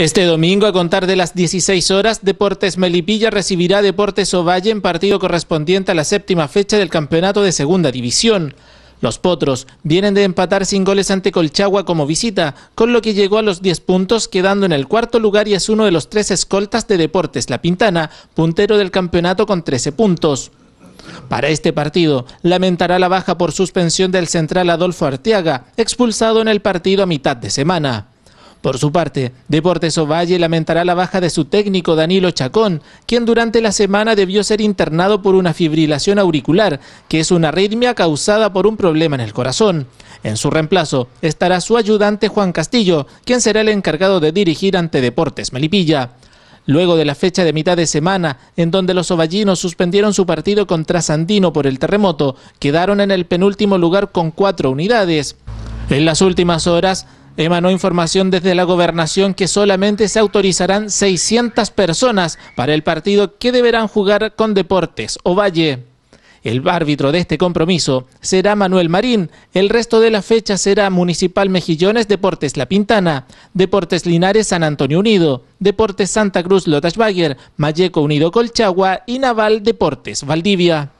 Este domingo, a contar de las 16 horas, Deportes Melipilla recibirá Deportes Ovalle en partido correspondiente a la séptima fecha del campeonato de Segunda División. Los Potros vienen de empatar sin goles ante Colchagua como visita, con lo que llegó a los 10 puntos, quedando en el cuarto lugar y es uno de los tres escoltas de Deportes La Pintana, puntero del campeonato con 13 puntos. Para este partido, lamentará la baja por suspensión del central Adolfo Arteaga, expulsado en el partido a mitad de semana. Por su parte, Deportes Ovalle lamentará la baja de su técnico Danilo Chacón, quien durante la semana debió ser internado por una fibrilación auricular, que es una arritmia causada por un problema en el corazón. En su reemplazo estará su ayudante Juan Castillo, quien será el encargado de dirigir ante Deportes Melipilla. Luego de la fecha de mitad de semana, en donde los ovallinos suspendieron su partido contra Sandino por el terremoto, quedaron en el penúltimo lugar con cuatro unidades. En las últimas horas emanó información desde la gobernación que solamente se autorizarán 600 personas para el partido que deberán jugar con Deportes o Valle. El árbitro de este compromiso será Manuel Marín. El resto de la fecha será Municipal Mejillones Deportes La Pintana, Deportes Linares San Antonio Unido, Deportes Santa Cruz Lotas Bayer, Mayeco Unido Colchagua y Naval Deportes Valdivia.